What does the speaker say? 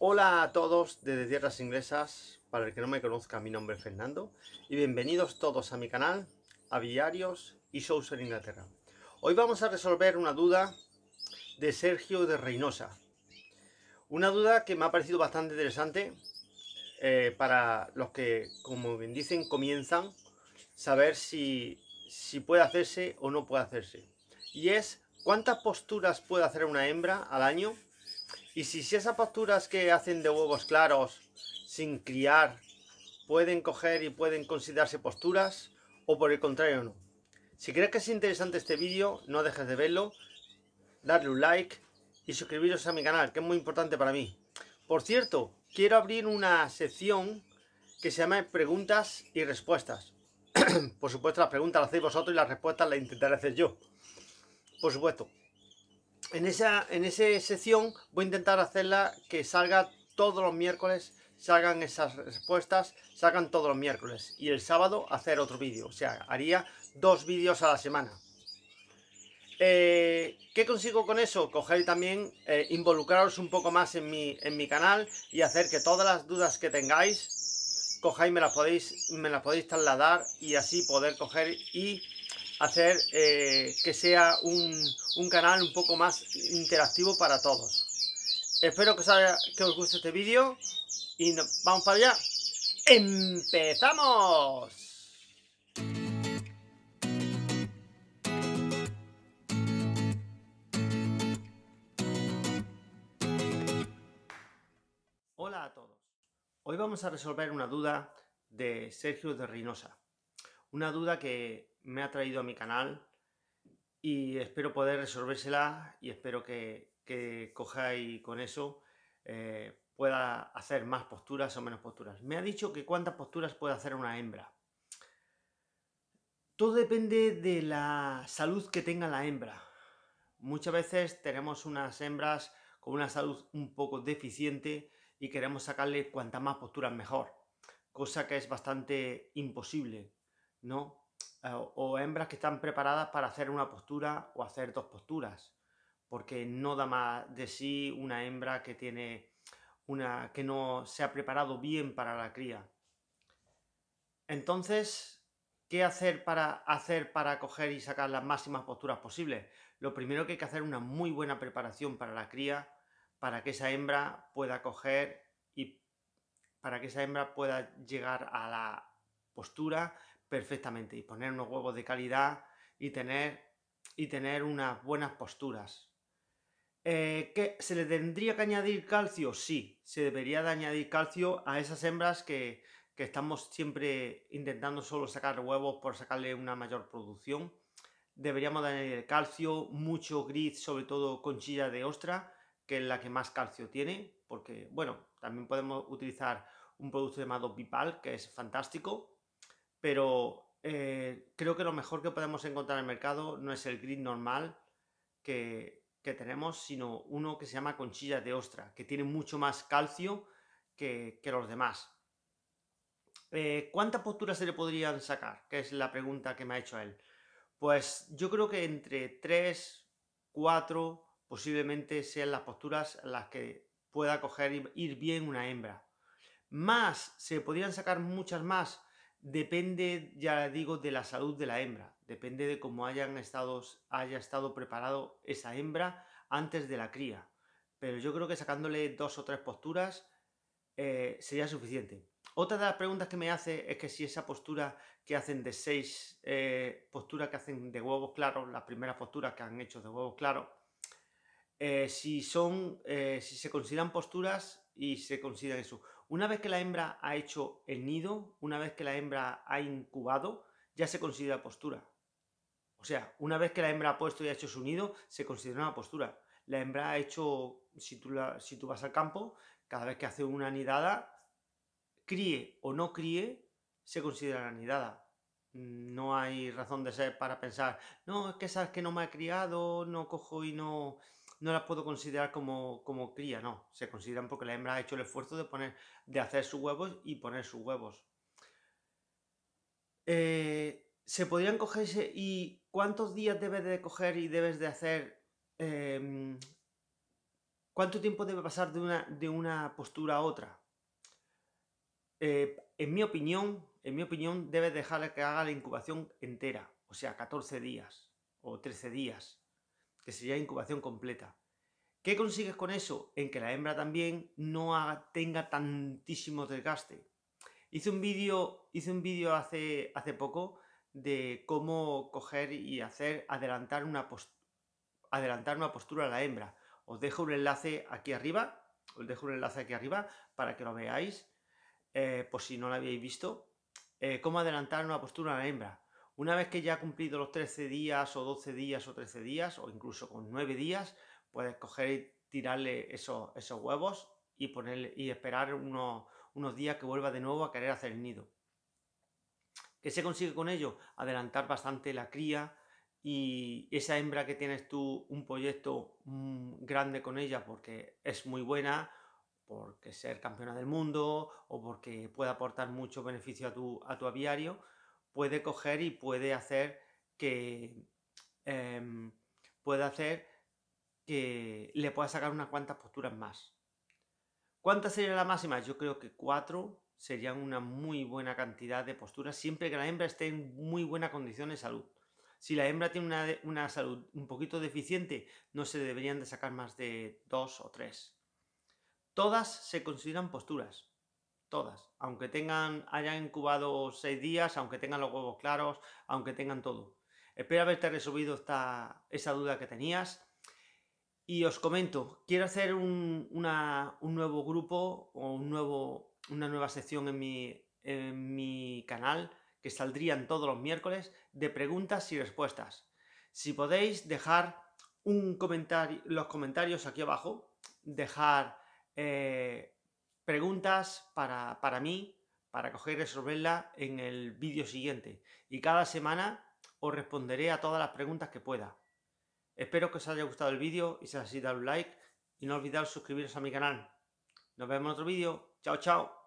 Hola a todos desde tierras inglesas, para el que no me conozca mi nombre es Fernando y bienvenidos todos a mi canal a Aviarios y Shows en Inglaterra. Hoy vamos a resolver una duda de Sergio de Reynosa. Una duda que me ha parecido bastante interesante eh, para los que, como bien dicen, comienzan saber si, si puede hacerse o no puede hacerse. Y es, ¿cuántas posturas puede hacer una hembra al año y si, esas posturas que hacen de huevos claros, sin criar, pueden coger y pueden considerarse posturas, o por el contrario no. Si crees que es interesante este vídeo, no dejes de verlo, darle un like y suscribiros a mi canal, que es muy importante para mí. Por cierto, quiero abrir una sección que se llama preguntas y respuestas. por supuesto, las preguntas las hacéis vosotros y las respuestas las intentaré hacer yo. Por supuesto en esa, en esa sección voy a intentar hacerla que salga todos los miércoles, salgan esas respuestas, salgan todos los miércoles. Y el sábado hacer otro vídeo, o sea, haría dos vídeos a la semana. Eh, ¿Qué consigo con eso? Coger también, eh, involucraros un poco más en mi, en mi canal y hacer que todas las dudas que tengáis, cojáis, me las podéis, me las podéis trasladar y así poder coger y hacer eh, que sea un, canal un poco más interactivo para todos. Espero que os, que os guste este vídeo y vamos para allá. ¡Empezamos! Hola a todos. Hoy vamos a resolver una duda de Sergio de Reynosa una duda que me ha traído a mi canal y espero poder resolvérsela y espero que, que cojáis con eso, eh, pueda hacer más posturas o menos posturas. Me ha dicho que cuántas posturas puede hacer una hembra. Todo depende de la salud que tenga la hembra. Muchas veces tenemos unas hembras con una salud un poco deficiente y queremos sacarle cuantas más posturas mejor, cosa que es bastante imposible ¿no? Eh, o hembras que están preparadas para hacer una postura o hacer dos posturas, porque no da más de sí una hembra que tiene una que no se ha preparado bien para la cría. Entonces, ¿qué hacer para hacer para coger y sacar las máximas posturas posibles? Lo primero que hay que hacer una muy buena preparación para la cría, para que esa hembra pueda coger y para que esa hembra pueda llegar a la postura perfectamente y poner unos huevos de calidad y tener, y tener unas buenas posturas. Eh, ¿Se le tendría que añadir calcio? Sí, se debería de añadir calcio a esas hembras que, que estamos siempre intentando solo sacar huevos por sacarle una mayor producción. Deberíamos de añadir calcio, mucho gris, sobre todo conchilla de ostra, que es la que más calcio tiene, porque, bueno, también podemos utilizar un producto llamado pipal que es fantástico, pero eh, creo que lo mejor que podemos encontrar en el mercado no es el grid normal que, tenemos, sino uno que se llama conchilla de ostra, que tiene mucho más calcio que, los demás. Eh, ¿Cuántas posturas se le podrían sacar? Que es la pregunta que me ha hecho él. Pues yo creo que entre 3, 4 posiblemente sean las posturas en las que pueda coger ir bien una hembra. Más, se podrían sacar muchas más, depende, ya digo, de la salud de la hembra, depende de cómo hayan estado, haya estado preparado esa hembra antes de la cría. Pero yo creo que sacándole dos o tres posturas eh, sería suficiente. Otra de las preguntas que me hace es que si esa postura que hacen de seis, eh, posturas que hacen de huevos claros, las primeras posturas que han hecho de huevos claros, eh, si son, si se consideran posturas y se considera eso. Una vez que la hembra ha hecho el nido, una vez que la hembra ha incubado, ya se considera postura. O sea, una vez que la hembra ha puesto y ha hecho su nido, se considera una postura. La hembra ha hecho, si tú, si tú vas al campo, cada vez que hace una nidada, críe o no críe, se considera la nidada. No hay razón de ser para pensar, no, es que sabes que no me ha criado, no cojo y no no las puedo considerar como, cría, no. Se consideran porque la hembra ha hecho el esfuerzo de, poner, de hacer sus huevos y poner sus huevos. Eh, se podrían cogerse y cuántos días debes de coger y debes de hacer... Em, ¿Cuánto tiempo debe pasar de una, de una postura a otra? Eh, en mi opinión, en mi opinión, debes dejar que haga la incubación entera, o sea, 14 días o 13 días que sería incubación completa. ¿Qué consigues con eso? En que la hembra también no tenga tantísimo desgaste. Hice un vídeo, hice un vídeo hace, hace poco de cómo coger y hacer adelantar una, adelantar una postura a la hembra. Os dejo un enlace aquí arriba, os dejo un enlace aquí arriba para que lo veáis, eh, por si no lo habéis visto, eh, cómo adelantar una postura a la hembra. Una vez que ya ha cumplido los 13 días o 12 días o 13 días o incluso con 9 días, puedes coger y tirarle esos, huevos y, ponerle, y esperar unos, días que vuelva de nuevo a querer hacer el nido. ¿Qué se consigue con ello? Adelantar bastante la cría y esa hembra que tienes tú un proyecto mm, grande con ella porque es muy buena, porque ser campeona del mundo o porque puede aportar mucho beneficio a tu, a tu aviario, puede coger y puede hacer que em, puede hacer que le pueda sacar unas cuantas posturas más. ¿Cuántas serían las máximas? Yo creo que cuatro serían una muy buena cantidad de posturas, siempre que la hembra esté en muy buena condición de salud. Si la hembra tiene una, una salud un poquito deficiente, no se deberían de sacar más de dos o tres. Todas se consideran posturas. Todas. Aunque tengan, hayan incubado seis días, aunque tengan los huevos claros, aunque tengan todo. Espero haberte resolvido esta, esa duda que tenías. Y os comento, quiero hacer un, nuevo grupo o un nuevo, una nueva sección en mi, canal que saldrían todos los miércoles de preguntas y respuestas. Si podéis dejar un comentario, los comentarios aquí abajo, dejar eh, preguntas para, para mí, para coger y en el vídeo siguiente. Y cada semana os responderé a todas las preguntas que pueda. Espero que os haya gustado el vídeo y si es así, dar un like y no olvidar suscribiros a mi canal. Nos vemos en otro vídeo. Chao, chao.